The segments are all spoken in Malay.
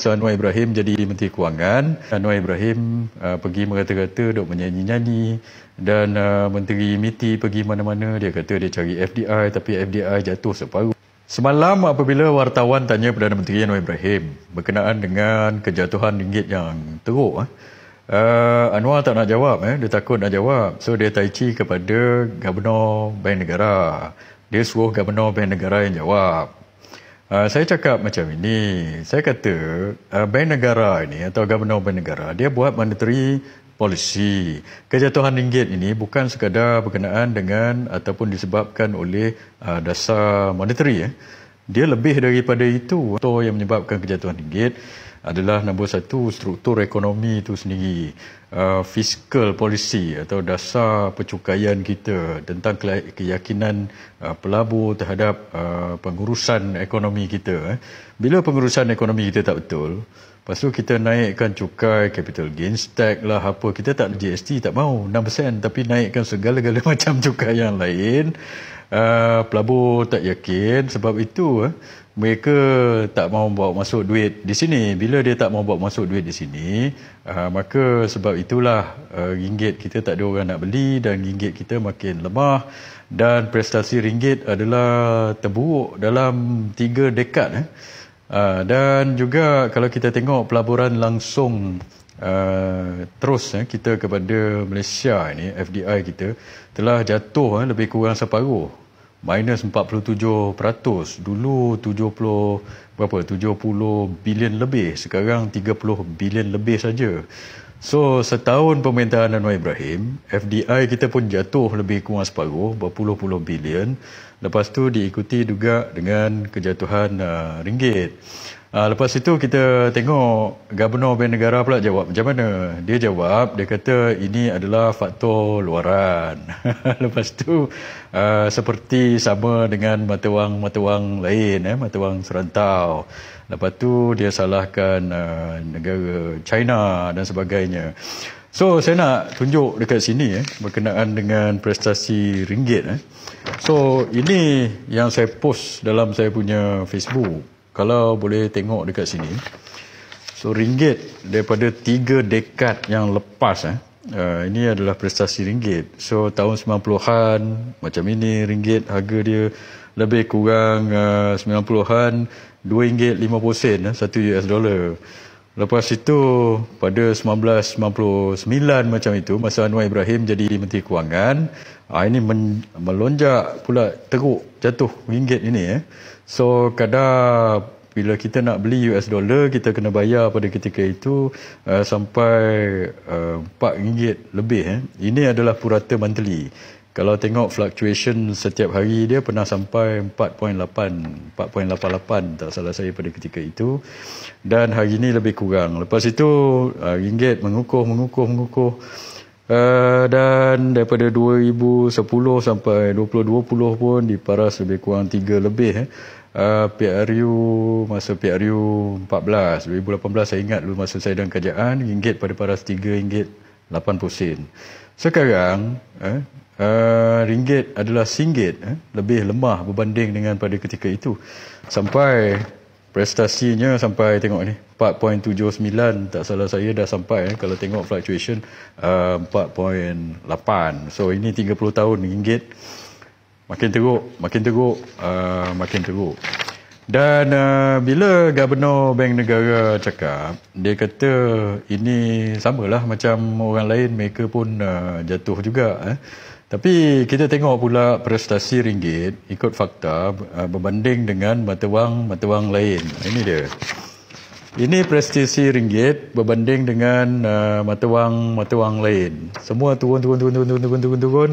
Tuan Anwar Ibrahim jadi Menteri Kewangan. Anwar Ibrahim uh, pergi merata-rata duk menyanyi-nyanyi dan uh, Menteri MITI pergi mana-mana dia kata dia cari FDI tapi FDI jatuh separuh. Semalam apabila wartawan tanya Perdana Menteri Anwar Ibrahim berkenaan dengan kejatuhan ringgit yang teruk eh, uh, Anwar tak nak jawab eh, dia takut nak jawab. So dia tai kepada Gabenor Bank Negara. Dia suruh Gabenor Bank Negara yang jawab. Ah, saya cakap macam ini. Saya kata uh, bank negara ini atau gubernur bank negara dia buat monetary policy. Kejatuhan ringgit ini bukan sekadar berkenaan dengan ataupun disebabkan oleh uh, dasar monetary ya. Eh dia lebih daripada itu. Faktor yang menyebabkan kejatuhan ringgit adalah nombor satu struktur ekonomi itu sendiri. Uh, fiscal policy atau dasar pencukaian kita tentang keyakinan uh, pelabur terhadap uh, pengurusan ekonomi kita. Eh. Bila pengurusan ekonomi kita tak betul, Lepas tu kita naikkan cukai, capital gains tax lah apa. Kita tak GST, tak mau 6% tapi naikkan segala-gala macam cukai yang lain uh, pelabur tak yakin sebab itu uh, mereka tak mau bawa masuk duit di sini bila dia tak mau bawa masuk duit di sini uh, maka sebab itulah uh, ringgit kita tak ada orang nak beli dan ringgit kita makin lemah dan prestasi ringgit adalah terburuk dalam tiga dekad eh. uh, dan juga kalau kita tengok pelaburan langsung Uh, terus eh, kita kepada Malaysia ini FDI kita telah jatuh eh, lebih kurang separuh minus 47%. Dulu 70 berapa? 70 bilion lebih, sekarang 30 bilion lebih saja. So setahun pemerintahan Anwar Ibrahim, FDI kita pun jatuh lebih kurang separuh, berpuluh-puluh bilion. Lepas tu diikuti juga dengan kejatuhan uh, ringgit. Uh, lepas itu kita tengok gubernur bank negara pula jawab macam mana. Dia jawab, dia kata ini adalah faktor luaran. lepas itu uh, ah, seperti sama dengan mata wang-mata wang lain, eh, mata wang serantau. Lepas tu dia salahkan uh, negara China dan sebagainya. So saya nak tunjuk dekat sini eh, berkenaan dengan prestasi ringgit. Eh. So ini yang saya post dalam saya punya Facebook kalau boleh tengok dekat sini so ringgit daripada tiga dekad yang lepas eh uh, ini adalah prestasi ringgit so tahun 90-an macam ini ringgit harga dia lebih kurang uh, 90-an 2 ringgit 50 sen eh, 1 US dollar Lepas itu pada 1999 macam itu masa Anwar Ibrahim jadi Menteri Kewangan ah, ini melonjak pula teruk jatuh ringgit ini eh. So kadang bila kita nak beli US dollar kita kena bayar pada ketika itu ah, sampai uh, ah, 4 ringgit lebih eh. Ini adalah purata monthly kalau tengok fluctuation setiap hari dia pernah sampai 4.8 4.88 tak salah saya pada ketika itu dan hari ini lebih kurang lepas itu ah, ringgit mengukuh mengukuh mengukuh ah, dan daripada 2010 sampai 2020 pun di paras lebih kurang 3 lebih Uh, eh. ah, PRU masa PRU 14 2018 saya ingat dulu masa saya dalam kerjaan ringgit pada paras 3 ringgit 80 sen. Sekarang eh, uh, ringgit adalah singgit eh, lebih lemah berbanding dengan pada ketika itu. Sampai prestasinya sampai tengok ni 4.79 tak salah saya dah sampai eh, kalau tengok fluctuation uh, eh, 4.8. So ini 30 tahun ringgit makin teruk, makin teruk, uh, makin teruk. Dan uh, bila Gubernur Bank Negara cakap, dia kata ini samalah macam orang lain, mereka pun uh, jatuh juga. Eh. Tapi kita tengok pula prestasi ringgit ikut fakta uh, berbanding dengan mata wang-mata wang lain. Ini dia. Ini prestasi ringgit berbanding dengan uh, mata wang-mata wang lain. Semua turun-turun-turun-turun-turun-turun-turun-turun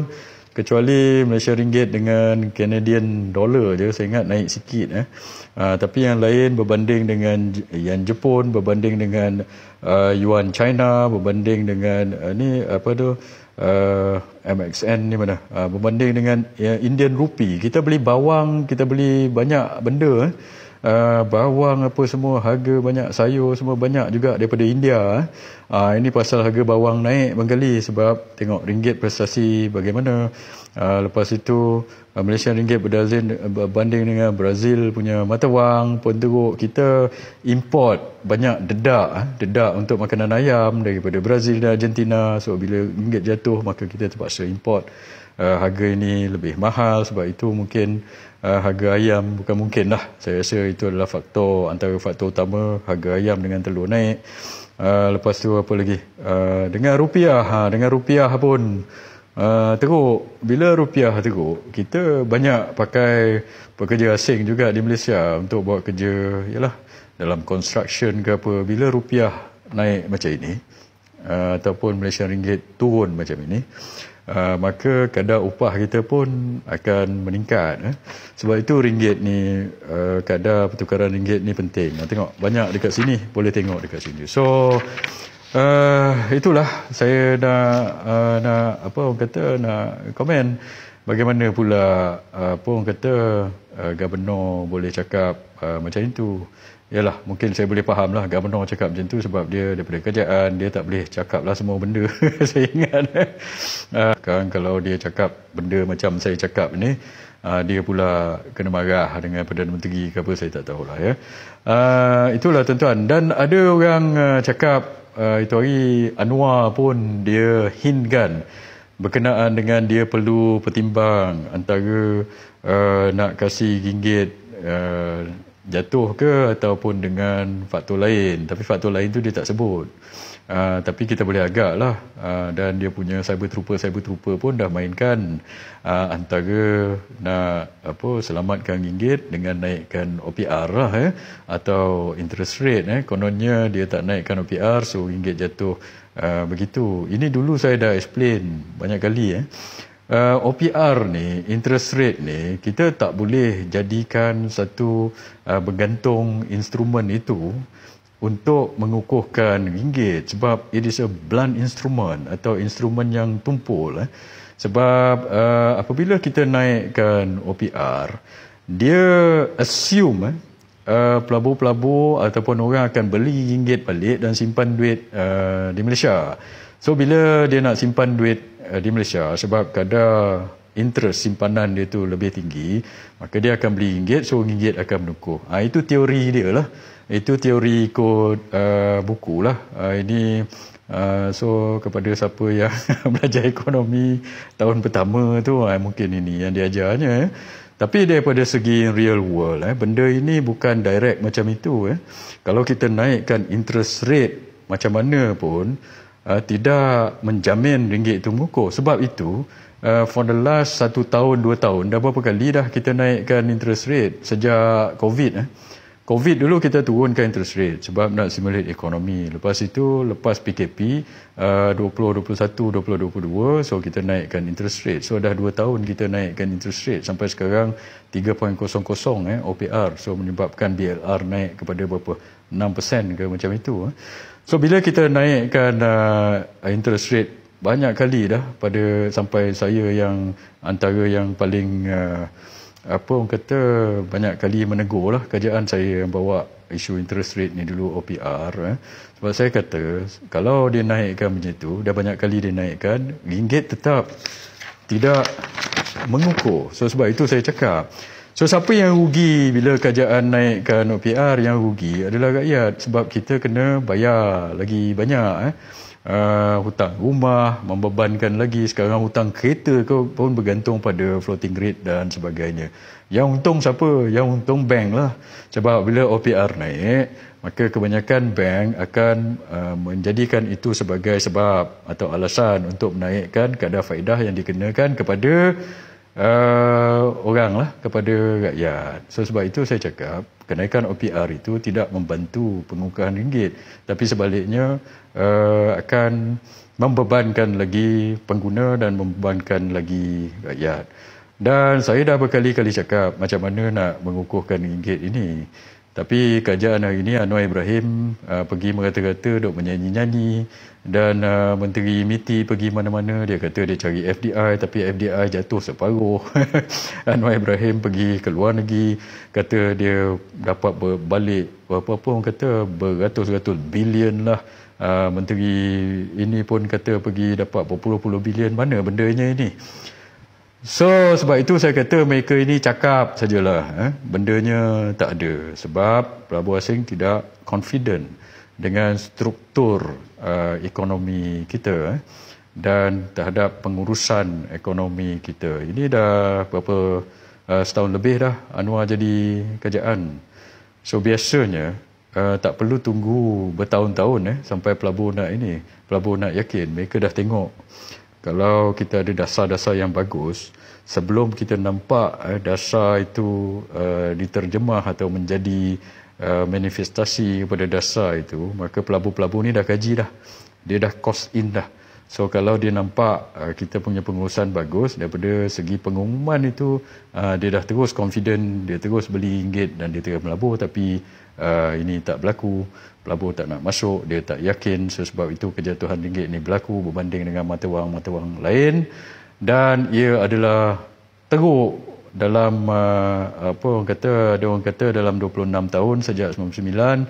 kecuali Malaysia ringgit dengan Canadian dollar je saya ingat naik sikit eh. Uh, tapi yang lain berbanding dengan yang Jepun, berbanding dengan uh, yuan China, berbanding dengan uh, ni apa tu uh, MXN ni mana? Uh, berbanding dengan uh, Indian rupee. Kita beli bawang, kita beli banyak benda eh. Ah, bawang apa semua harga banyak sayur semua banyak juga daripada India uh, ini pasal harga bawang naik Bengali sebab tengok ringgit prestasi bagaimana uh, lepas itu uh, Malaysia ringgit berdazin berbanding eh, dengan Brazil punya mata wang pun teruk kita import banyak dedak eh. dedak untuk makanan ayam daripada Brazil dan Argentina so bila ringgit jatuh maka kita terpaksa import uh, harga ini lebih mahal sebab itu mungkin uh, harga ayam bukan mungkin lah saya rasa itu adalah faktor antara faktor utama harga ayam dengan telur naik uh, lepas tu apa lagi uh, dengan rupiah ha, dengan rupiah pun uh, teruk bila rupiah teruk kita banyak pakai pekerja asing juga di Malaysia untuk buat kerja yalah dalam construction ke apa bila rupiah naik macam ini uh, ataupun Malaysia ringgit turun macam ini Ah, maka kadar upah kita pun akan meningkat eh. sebab itu ringgit ni uh, kadar pertukaran ringgit ni penting nah, tengok banyak dekat sini boleh tengok dekat sini so uh, itulah saya nak uh, nak apa orang kata nak komen bagaimana pula uh, apa orang kata uh, gubernur boleh cakap uh, macam itu Yalah, mungkin saya boleh faham lah Governor cakap macam tu sebab dia daripada kerjaan Dia tak boleh cakap lah semua benda Saya ingat uh, kan, Kalau dia cakap benda macam saya cakap ni uh, Dia pula kena marah dengan Perdana Menteri ke apa Saya tak lah ya uh, Itulah tuan-tuan Dan ada orang uh, cakap uh, Itu hari Anwar pun dia hindkan Berkenaan dengan dia perlu pertimbang Antara uh, nak kasih ringgit jatuh ke ataupun dengan faktor lain tapi faktor lain tu dia tak sebut uh, tapi kita boleh agak lah uh, dan dia punya cyber trooper cyber trooper pun dah mainkan uh, antara nak apa selamatkan ringgit dengan naikkan OPR lah eh atau interest rate eh kononnya dia tak naikkan OPR so ringgit jatuh uh, begitu ini dulu saya dah explain banyak kali eh uh, eh, OPR ni, interest rate ni, kita tak boleh jadikan satu uh, bergantung instrumen itu untuk mengukuhkan ringgit sebab it is a blunt instrument atau instrumen yang tumpul. Eh. Sebab uh, apabila kita naikkan OPR, dia assume eh, Uh, pelabur-pelabur ataupun orang akan beli ringgit balik dan simpan duit uh, di Malaysia. So bila dia nak simpan duit uh, di Malaysia sebab kadar interest simpanan dia tu lebih tinggi, maka dia akan beli ringgit, so ringgit akan menukuh. Ah, ha, itu teori dia lah. Itu teori ikut uh, eh, buku lah. Uh, ini uh, so kepada siapa yang belajar ekonomi tahun pertama tu, uh, mungkin ini yang diajarnya. Eh. Tapi daripada segi real world, eh, benda ini bukan direct macam itu. Eh. Kalau kita naikkan interest rate macam mana pun, uh, tidak menjamin ringgit itu mengukur. Sebab itu, uh, for the last satu tahun, dua tahun, dah berapa kali dah kita naikkan interest rate sejak COVID. Eh? COVID dulu kita turunkan interest rate sebab nak simulate ekonomi. Lepas itu, lepas PKP uh, 2021-2022, so kita naikkan interest rate. So dah dua tahun kita naikkan interest rate sampai sekarang 3.00 eh, OPR. So menyebabkan BLR naik kepada berapa? 6% ke macam itu. Eh? So bila kita naikkan uh, interest rate banyak kali dah pada sampai saya yang antara yang paling uh, apa orang kata banyak kali menegur lah kerjaan saya yang bawa isu interest rate ni dulu OPR eh. sebab saya kata kalau dia naikkan macam tu dah banyak kali dia naikkan ringgit tetap tidak mengukur so sebab itu saya cakap So siapa yang rugi bila kerajaan naikkan OPR yang rugi adalah rakyat sebab kita kena bayar lagi banyak eh. Uh, hutang rumah, membebankan lagi sekarang hutang kereta ke pun bergantung pada floating rate dan sebagainya. Yang untung siapa? Yang untung bank lah. Sebab bila OPR naik, maka kebanyakan bank akan uh, menjadikan itu sebagai sebab atau alasan untuk menaikkan kadar faedah yang dikenakan kepada uh, eh, orang lah kepada rakyat. So sebab itu saya cakap kenaikan OPR itu tidak membantu pengukuhan ringgit tapi sebaliknya uh, akan membebankan lagi pengguna dan membebankan lagi rakyat. Dan saya dah berkali-kali cakap macam mana nak mengukuhkan ringgit ini. Tapi kajian hari ini Anwar Ibrahim uh, pergi merata-rata duk menyanyi-nyanyi dan uh, menteri MITI pergi mana-mana dia kata dia cari FDI tapi FDI jatuh separuh Anwar Ibrahim pergi ke luar negeri kata dia dapat balik apa pun kata beratus-ratus bilion lah uh, menteri ini pun kata pergi dapat berpuluh-puluh bilion mana bendanya ini So sebab itu saya kata mereka ini cakap sajalah eh? Bendanya tak ada Sebab prabowo asing tidak confident dengan struktur uh, ekonomi kita eh, dan terhadap pengurusan ekonomi kita. Ini dah berapa uh, setahun lebih dah Anwar jadi kerjaan. So biasanya uh, tak perlu tunggu bertahun-tahun eh, sampai pelabur nak ini. Pelabur nak yakin, mereka dah tengok. Kalau kita ada dasar-dasar yang bagus, sebelum kita nampak eh, dasar itu uh, diterjemah atau menjadi Eh, manifestasi pada dasar itu, maka pelabur-pelabur ni dah kaji dah. Dia dah cost in dah. So kalau dia nampak uh, kita punya pengurusan bagus daripada segi pengumuman itu uh, dia dah terus confident dia terus beli ringgit dan dia terus melabur tapi uh, ini tak berlaku pelabur tak nak masuk dia tak yakin so, sebab itu kejatuhan ringgit ini berlaku berbanding dengan mata wang mata wang lain dan ia adalah teruk dalam uh, apa orang kata ada orang kata dalam 26 tahun sejak 99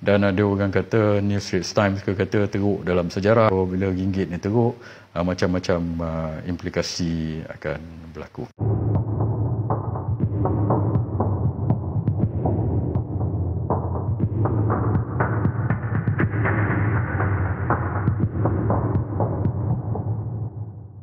dan ada orang kata New Straits Times ke kata teruk dalam sejarah oh, bila ringgit ni teruk uh, macam-macam uh, implikasi akan berlaku.